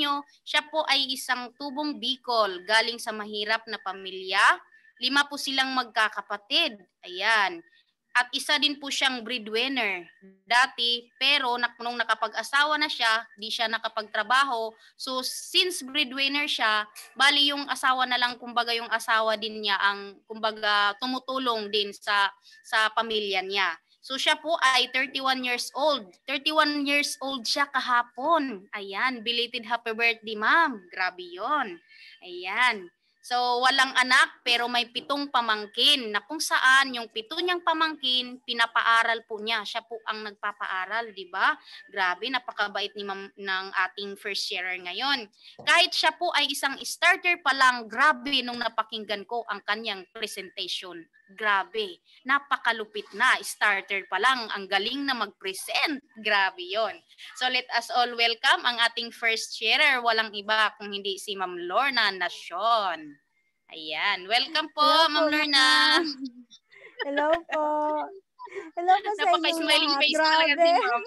Carreño, siya po ay isang tubong Bicol galing sa mahirap na pamilya. Lima po silang magkakapatid. Ayan. At isa din po siyang breadwinner dati pero nung nakapag-asawa na siya, di siya nakapagtrabaho. So since breadwinner siya, bali yung asawa na lang kumbaga yung asawa din niya ang kumbaga tumutulong din sa sa pamilya niya. So siya po ay 31 years old. 31 years old siya kahapon. Ayan, belated happy birthday ma'am. Grabe yon. Ayan. So walang anak pero may pitong pamangkin na kung saan yung pito niyang pamangkin pinapaaral po niya. Siya po ang nagpapaaral, di ba? Grabe, napakabait ni ma'am ng ating first yearer ngayon. Kahit siya po ay isang starter pa lang, grabe nung napakinggan ko ang kanyang presentation. Grabe, napakalupit na. Starter pa lang. Ang galing na mag-present. Grabe yon. So let us all welcome ang ating first sharer. Walang iba kung hindi si Ma'am Lorna Nacion. Ayan. Welcome po, Hello Ma'am Lorna. Hello po. Hello po sa inyo. smiling face Grabe. talaga si Ma'am.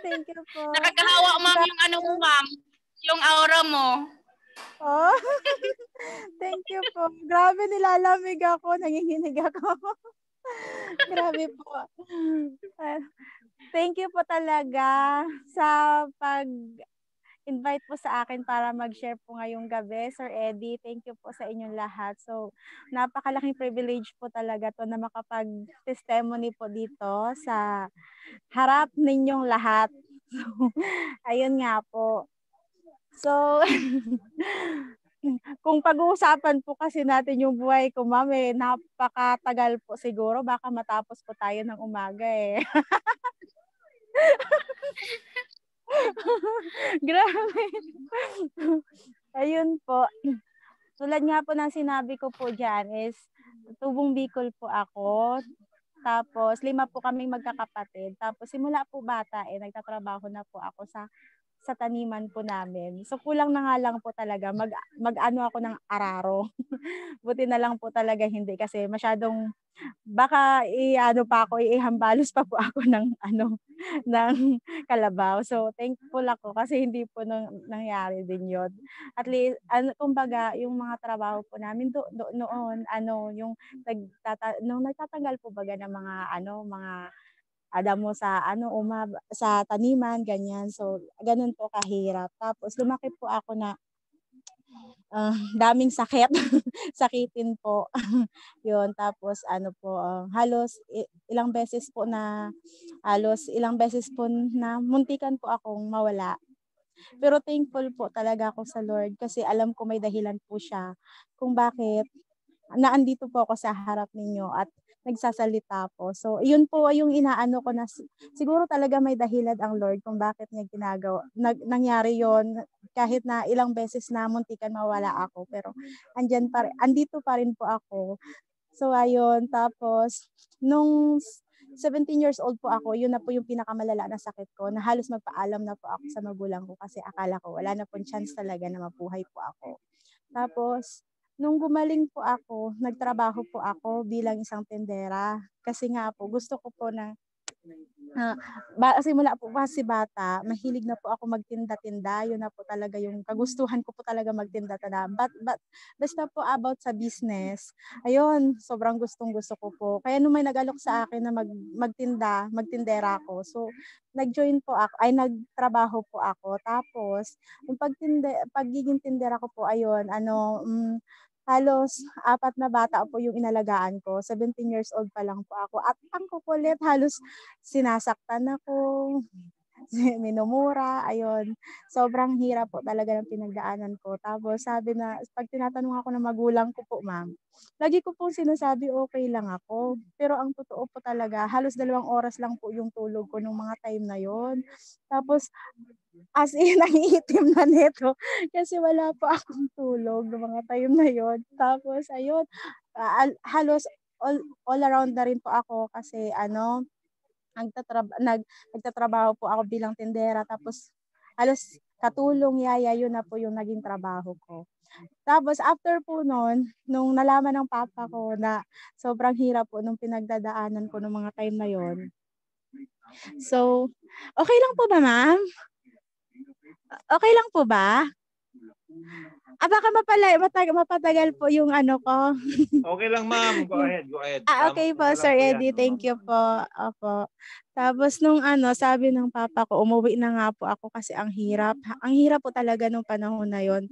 Thank you po. Nakakahawa, Ma'am, yung ano mo, Ma'am. Yung aura mo. Oh. Thank you po. Grabe, nilalamig ako. Nanginginig ako. Grabe po. thank you po talaga sa pag invite po sa akin para mag-share po ngayong gabi. Sir Eddie, thank you po sa inyong lahat. So, napakalaking privilege po talaga to na makapag-testimony po dito sa harap ninyong lahat. So, ayun nga po. So, kung pag-uusapan po kasi natin yung buhay ko, ma'am, eh, napakatagal po siguro. Baka matapos po tayo ng umaga eh. Grabe. Ayun po. Tulad nga po ng sinabi ko po dyan is tubong Bicol po ako. Tapos lima po kaming magkakapatid. Tapos simula po bata eh nagtatrabaho na po ako sa sa taniman po namin. So kulang na nga lang po talaga mag mag-ano ako ng araro. Buti na lang po talaga hindi kasi masyadong baka iano pa ako ihambalos pa po ako ng ano ng kalabaw. So thankful ako kasi hindi po nang, nangyari din 'yon. At least ano kumbaga yung mga trabaho po namin do, do, noon ano yung nagtata, nung nagtatanggal po baga ng mga ano mga ada mo sa ano umab sa taniman ganyan so ganun po kahirap tapos lumaki po ako na uh, daming sakit sakitin po yon tapos ano po uh, halos ilang beses po na halos ilang beses po na muntikan po akong mawala pero thankful po talaga ako sa Lord kasi alam ko may dahilan po siya kung bakit naandito po ako sa harap ninyo at nagsasalita po. So, yun po yung inaano ko na siguro talaga may dahilan ang Lord kung bakit niya ginagawa. Nag, nangyari yon kahit na ilang beses na muntikan mawala ako. Pero andyan pa, andito pa rin po ako. So, ayun. Tapos, nung 17 years old po ako, yun na po yung pinakamalala na sakit ko na halos magpaalam na po ako sa magulang ko kasi akala ko wala na pong chance talaga na mabuhay po ako. Tapos, Nung gumaling po ako, nagtrabaho po ako bilang isang tendera. Kasi nga po, gusto ko po na Uh, ba, simula po kasi bata, mahilig na po ako magtinda-tinda. Yun na po talaga yung kagustuhan ko po talaga magtinda-tinda. But, but basta po about sa business, ayun, sobrang gustong-gusto ko po. Kaya nung may nagalok sa akin na mag, magtinda, magtindera ako. So, nag-join po ako, ay nagtrabaho po ako. Tapos, yung pagtinde, pagiging tindera ko po, ayun, ano, um, halos apat na bata po yung inalagaan ko. 17 years old pa lang po ako. At ang kukulit, halos sinasaktan ako, minumura, ayun. Sobrang hirap po talaga ng pinagdaanan ko. Tapos sabi na, pag tinatanong ako ng magulang ko po, ma'am, lagi ko pong sinasabi okay lang ako. Pero ang totoo po talaga, halos dalawang oras lang po yung tulog ko nung mga time na yon. Tapos As in, nangiitim na nito kasi wala pa akong tulog ng mga time na yon. Tapos, ayun, uh, halos all, all around na rin po ako kasi ano, nagtatrab- nag, nagtatrabaho po ako bilang tindera. Tapos, halos katulong yaya, yun na po yung naging trabaho ko. Tapos after po noon, nung nalaman ng papa ko na sobrang hirap po nung pinagdadaanan ko nung mga time na yon. So, okay lang po ba ma'am? Okay lang po ba? Ah, baka mapala, matag, mapatagal po yung ano ko. okay lang, ma'am. Go ahead, go ahead. Ah, okay Tama, po, Sir Eddie. Yan. Thank you po. Opo. Tapos nung ano, sabi ng papa ko, umuwi na nga po ako kasi ang hirap. Ang hirap po talaga nung panahon na yon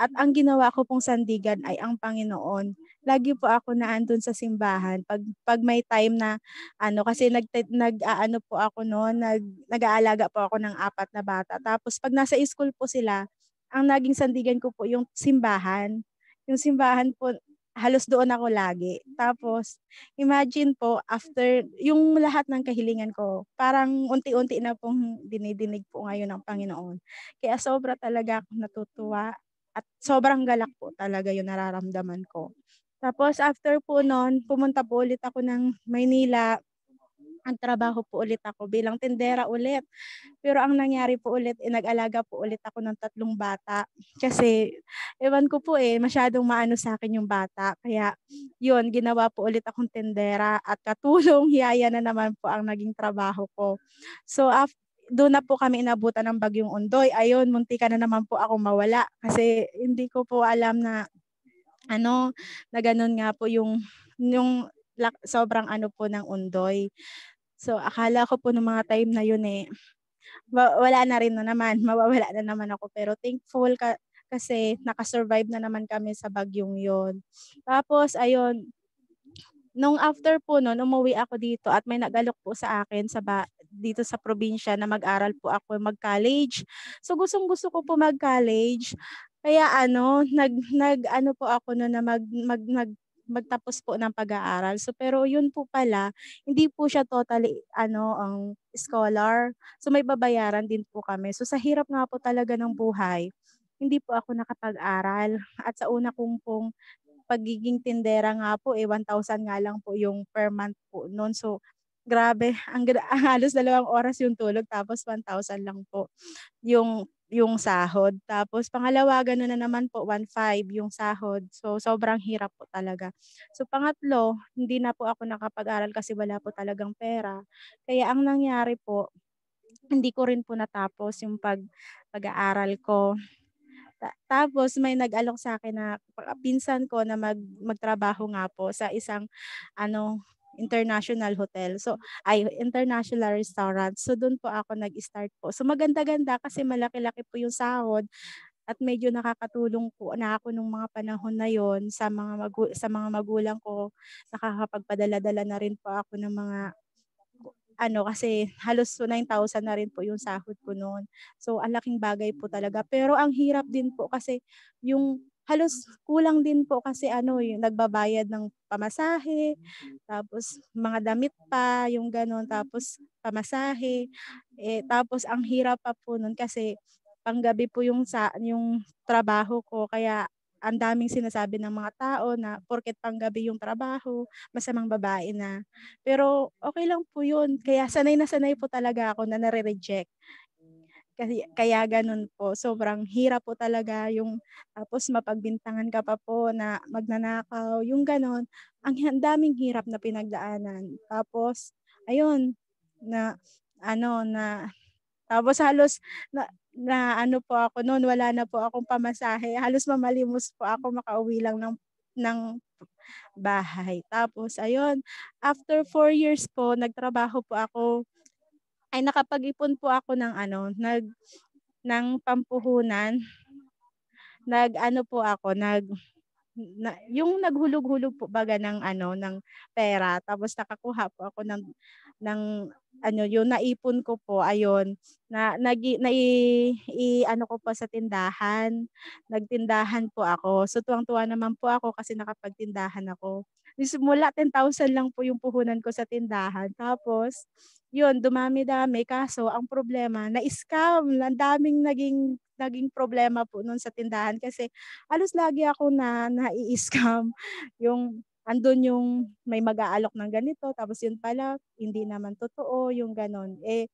at ang ginawa ko pong sandigan ay ang Panginoon. Lagi po ako na naandun sa simbahan pag pag may time na ano kasi nag nag aano po ako noon, nag nag-aalaga po ako ng apat na bata. Tapos pag nasa school po sila, ang naging sandigan ko po yung simbahan. Yung simbahan po halos doon ako lagi. Tapos imagine po after yung lahat ng kahilingan ko, parang unti-unti na pong dinidinig po ngayon ng Panginoon. Kaya sobra talaga ako natutuwa at sobrang galak po talaga yung nararamdaman ko. Tapos after po noon, pumunta po ulit ako ng Maynila. Ang trabaho po ulit ako bilang tindera ulit. Pero ang nangyari po ulit, eh, nag-alaga po ulit ako ng tatlong bata. Kasi, ewan ko po eh, masyadong maano sa akin yung bata. Kaya, yun, ginawa po ulit akong tindera at katulong, hiyaya na naman po ang naging trabaho ko. So, after doon na po kami inabutan ng bagyong Undoy. Ayun, muntika na naman po ako mawala kasi hindi ko po alam na ano, na ganun nga po yung yung sobrang ano po ng Undoy. So akala ko po nung mga time na yun eh wala na rin na naman, mawawala na naman ako pero thankful ka, kasi nakasurvive na naman kami sa bagyong yon. Tapos ayun, nung after po noon, umuwi ako dito at may nagalok po sa akin sa ba- dito sa probinsya na mag-aral po ako, mag-college. So gustong gusto ko po mag-college. Kaya ano, nag nag ano po ako no na mag mag, mag magtapos po ng pag-aaral. So pero yun po pala, hindi po siya totally ano ang scholar. So may babayaran din po kami. So sa hirap nga po talaga ng buhay, hindi po ako nakapag-aral. At sa una kong pong pagiging tindera nga po, eh, 1,000 nga lang po yung per month po noon. So, Grabe, ang, ang halos dalawang oras yung tulog tapos 1,000 lang po yung yung sahod. Tapos pangalawa, gano'n na naman po, 1.5 yung sahod. So sobrang hirap po talaga. So pangatlo, hindi na po ako nakapag-aral kasi wala po talagang pera. Kaya ang nangyari po, hindi ko rin po natapos yung pag pag-aaral ko. Ta- tapos may nag-alok sa akin na pinsan ko na mag magtrabaho nga po sa isang ano international hotel. So, ay, international restaurant. So, doon po ako nag-start po. So, maganda-ganda kasi malaki-laki po yung sahod at medyo nakakatulong po na ako nung mga panahon na yon sa mga magu- sa mga magulang ko nakakapagpadala-dala na rin po ako ng mga ano kasi halos 9,000 na rin po yung sahod ko noon. So ang laking bagay po talaga. Pero ang hirap din po kasi yung halos kulang din po kasi ano, yung eh, nagbabayad ng pamasahe, mm. tapos mga damit pa, yung ganun, tapos pamasahe. Eh, tapos ang hirap pa po nun kasi panggabi po yung sa yung trabaho ko kaya ang daming sinasabi ng mga tao na porket panggabi yung trabaho, masamang babae na. Pero okay lang po yun. Kaya sanay na sanay po talaga ako na nare-reject. Kasi, kaya ganun po. Sobrang hirap po talaga yung tapos mapagbintangan ka pa po na magnanakaw. Yung ganun. Ang daming hirap na pinagdaanan. Tapos, ayun, na ano na tapos halos na, na ano po ako noon wala na po akong pamasahe halos mamalimos po ako makauwi lang ng ng bahay. Tapos, ayun, after four years po, nagtrabaho po ako ay nakapag-ipon po ako ng ano, nag ng pampuhunan. Nag ano po ako, nag na, yung naghulog-hulog po baga ng ano ng pera tapos nakakuha po ako ng ng ano yung naipon ko po ayon na nag na i, i, ano ko po sa tindahan nagtindahan po ako so tuwang-tuwa naman po ako kasi nakapagtindahan ako Simula 10,000 lang po yung puhunan ko sa tindahan. Tapos, yun, dumami-dami. Kaso, ang problema, na-scam. Ang daming naging naging problema po noon sa tindahan kasi alos lagi ako na na scam yung andun yung may mag-aalok ng ganito, tapos yun pala, hindi naman totoo, yung ganon. Eh,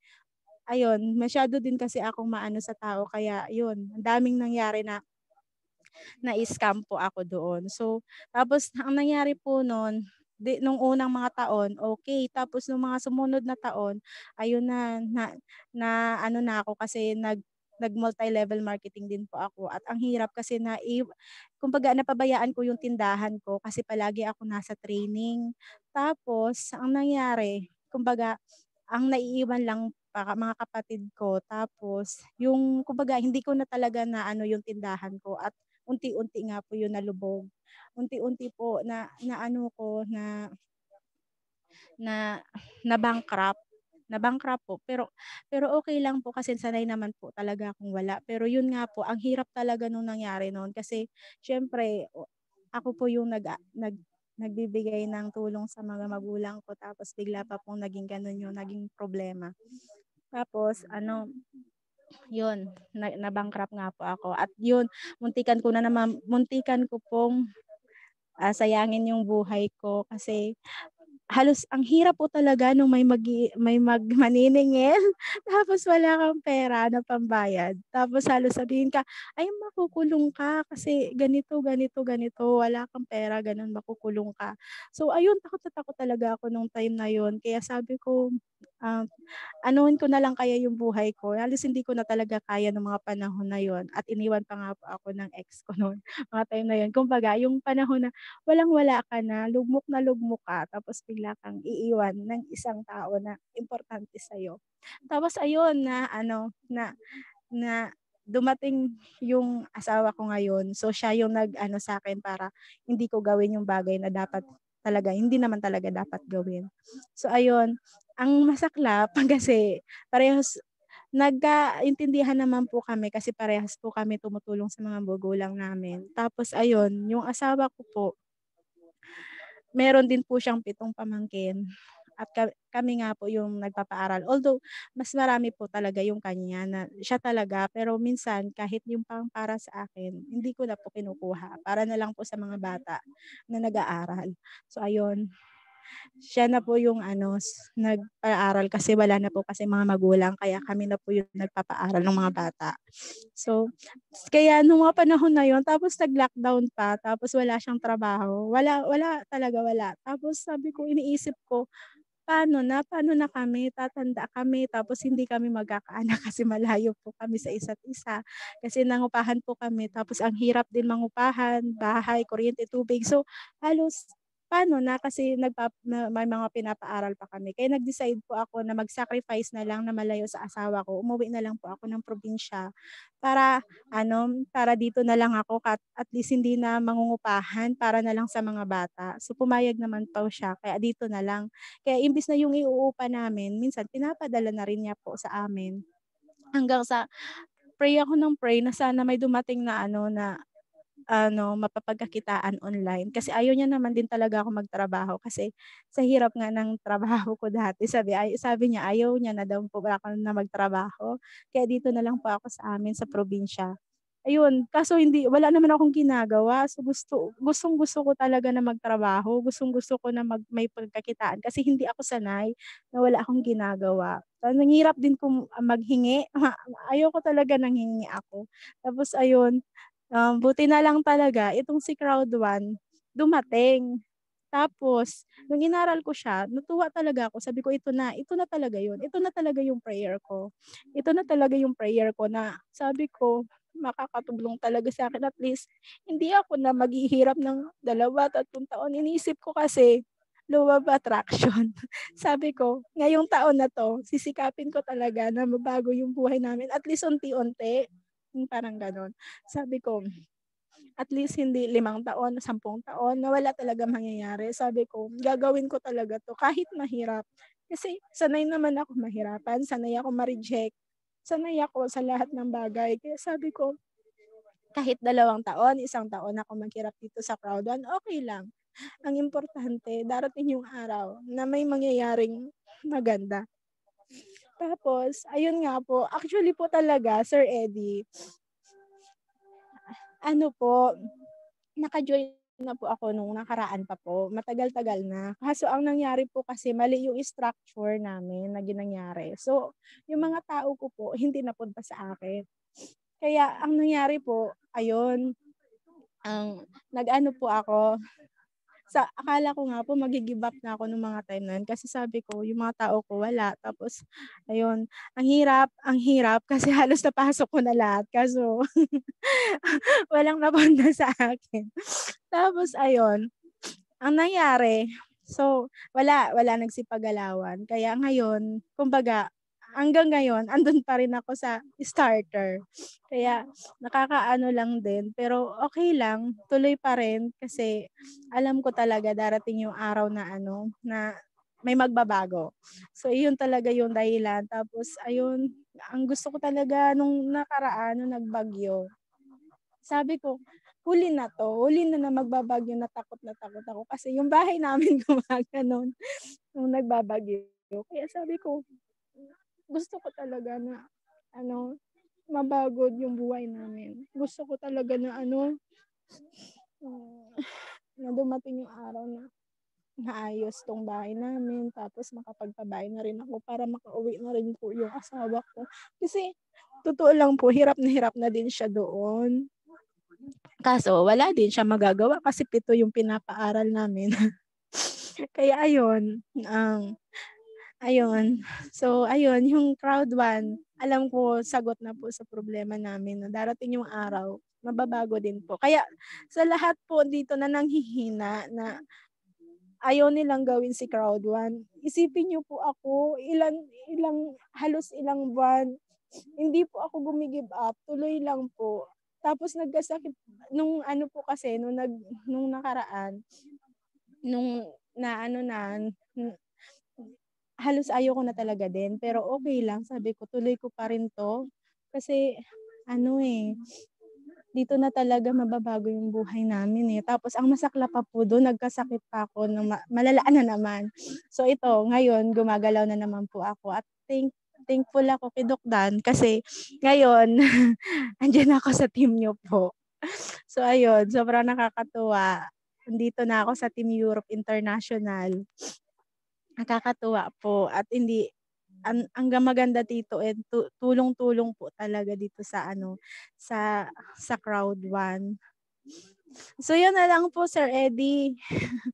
ayun, masyado din kasi akong maano sa tao, kaya yun, ang daming nangyari na na-scam po ako doon. So, tapos ang nangyari po noon, di, nung unang mga taon, okay. Tapos nung mga sumunod na taon, ayun na, na, na ano na ako kasi nag nag multi-level marketing din po ako at ang hirap kasi na i- kumbaga napabayaan ko yung tindahan ko kasi palagi ako nasa training. Tapos ang nangyari, kumbaga ang naiiwan lang para mga kapatid ko. Tapos yung kumbaga hindi ko na talaga na ano yung tindahan ko at unti-unti nga po yun nalubog. Unti-unti po na na ano ko na na na bankrupt na-bankrupt po. Pero, pero okay lang po kasi sanay naman po talaga akong wala. Pero yun nga po, ang hirap talaga nung nangyari noon kasi syempre ako po yung nag, nag nagbibigay ng tulong sa mga magulang ko tapos bigla pa pong naging ganun yung naging problema. Tapos ano, yun, na, nabankrupt nga po ako. At yun, muntikan ko na naman, muntikan ko pong uh, sayangin yung buhay ko kasi halos ang hirap po talaga nung may mag may magmaniningil tapos wala kang pera na pambayad tapos halos sabihin ka ay makukulong ka kasi ganito ganito ganito wala kang pera ganun makukulong ka so ayun takot na takot talaga ako nung time na yun kaya sabi ko uh, anuhin ko na lang kaya yung buhay ko halos hindi ko na talaga kaya ng mga panahon na yon at iniwan pa nga po ako ng ex ko noon mga time na yun kumbaga yung panahon na walang wala ka na lugmok na lugmok ka tapos bigla kang iiwan ng isang tao na importante sa iyo. Tapos ayun na ano na na dumating yung asawa ko ngayon. So siya yung nag ano sa akin para hindi ko gawin yung bagay na dapat talaga hindi naman talaga dapat gawin. So ayun, ang masaklap kasi parehas nagkaintindihan naman po kami kasi parehas po kami tumutulong sa mga magulang namin. Tapos ayun, yung asawa ko po, meron din po siyang pitong pamangkin at kami nga po yung nagpapaaral. Although, mas marami po talaga yung kanya na siya talaga. Pero minsan, kahit yung pang para sa akin, hindi ko na po kinukuha. Para na lang po sa mga bata na nag-aaral. So, ayun siya na po yung ano, nag-aaral kasi wala na po kasi mga magulang. Kaya kami na po yung nagpapaaral ng mga bata. So, kaya nung mga panahon na yon tapos nag-lockdown pa, tapos wala siyang trabaho. Wala, wala talaga, wala. Tapos sabi ko, iniisip ko, paano na, paano na kami, tatanda kami, tapos hindi kami magkakaanak kasi malayo po kami sa isa't isa. Kasi nangupahan po kami, tapos ang hirap din mangupahan, bahay, kuryente, tubig. So, halos paano na kasi nagpa, na, may mga pinapaaral pa kami. Kaya nag-decide po ako na mag-sacrifice na lang na malayo sa asawa ko. Umuwi na lang po ako ng probinsya para ano, para dito na lang ako at, at least hindi na mangungupahan para na lang sa mga bata. So pumayag naman po siya kaya dito na lang. Kaya imbis na yung iuupa namin, minsan pinapadala na rin niya po sa amin. Hanggang sa pray ako ng pray na sana may dumating na ano na ano mapapagkakitaan online kasi ayaw niya naman din talaga ako magtrabaho kasi sa hirap nga ng trabaho ko dati sabi ay, sabi niya ayaw niya na daw po ako na magtrabaho kaya dito na lang po ako sa amin sa probinsya ayun kaso hindi wala naman akong ginagawa so gusto gustong gusto ko talaga na magtrabaho gustong gusto ko na mag may pagkakitaan kasi hindi ako sanay na wala akong ginagawa So, nanghirap din kung ah, maghingi. Ayoko talaga nanghingi ako. Tapos ayun, Um, buti na lang talaga, itong si Crowd 1, dumating. Tapos, nung inaral ko siya, natuwa talaga ako. Sabi ko, ito na, ito na talaga yun. Ito na talaga yung prayer ko. Ito na talaga yung prayer ko na sabi ko, makakatulong talaga sa akin. At least, hindi ako na maghihirap ng dalawa, tatlong taon. Iniisip ko kasi, law of attraction. Sabi ko, ngayong taon na to, sisikapin ko talaga na mabago yung buhay namin. At least unti-unti parang ganun. Sabi ko, at least hindi limang taon, sampung taon, na wala talaga mangyayari. Sabi ko, gagawin ko talaga to kahit mahirap. Kasi sanay naman ako mahirapan, sanay ako ma-reject, sanay ako sa lahat ng bagay. Kaya sabi ko, kahit dalawang taon, isang taon ako maghirap dito sa crowd one, okay lang. Ang importante, darating yung araw na may mangyayaring maganda. Tapos, ayun nga po, actually po talaga, Sir Eddie, ano po, naka-join na po ako nung nakaraan pa po. Matagal-tagal na. Kaso ang nangyari po kasi mali yung structure namin na ginangyari. So, yung mga tao ko po, hindi napunta sa akin. Kaya ang nangyari po, ayun, ang nag-ano po ako, sa akala ko nga po magigive up na ako nung mga time na yun kasi sabi ko yung mga tao ko wala tapos ayun ang hirap ang hirap kasi halos napasok ko na lahat kaso walang napunta sa akin tapos ayun ang nangyari so wala wala nagsipagalawan kaya ngayon kumbaga hanggang ngayon, andun pa rin ako sa starter. Kaya nakakaano lang din. Pero okay lang, tuloy pa rin kasi alam ko talaga darating yung araw na ano, na may magbabago. So, iyon talaga yung dahilan. Tapos, ayun, ang gusto ko talaga nung nakaraan, nung nagbagyo, sabi ko, huli na to, huli na na magbabagyo, natakot na takot ako. Kasi yung bahay namin gumaga gumagano nung nagbabagyo. Kaya sabi ko, gusto ko talaga na ano, mabagod yung buhay namin. Gusto ko talaga na ano, uh, na dumating yung araw na naayos tong bahay namin. Tapos makapagpabahay na rin ako para makauwi na rin po yung asawa ko. Kasi totoo lang po, hirap na hirap na din siya doon. Kaso wala din siya magagawa kasi pito yung pinapaaral namin. Kaya ayun, ang um, Ayun. So, ayun, yung crowd one, alam ko sagot na po sa problema namin darating yung araw, mababago din po. Kaya sa lahat po dito na nanghihina na ayaw nilang gawin si crowd one, isipin niyo po ako, ilang, ilang, halos ilang buwan, hindi po ako gumigive up, tuloy lang po. Tapos nagkasakit, nung ano po kasi, nung, nag, nung nakaraan, nung na ano na, halos ayoko na talaga din. Pero okay lang, sabi ko, tuloy ko pa rin to. Kasi ano eh, dito na talaga mababago yung buhay namin eh. Tapos ang masakla pa po doon, nagkasakit pa ako, na ma- malalaan na naman. So ito, ngayon gumagalaw na naman po ako. At thank, thankful ako kay Doc Dan kasi ngayon, andyan ako sa team niyo po. So ayun, sobrang nakakatuwa. Dito na ako sa Team Europe International. Nakakatuwa po at hindi ang, ang maganda dito and eh, tulong-tulong po talaga dito sa ano sa sa crowd one. So yun na lang po Sir Eddie.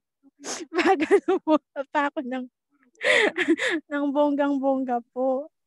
Bagal po pa ako ng ng bonggang-bongga po.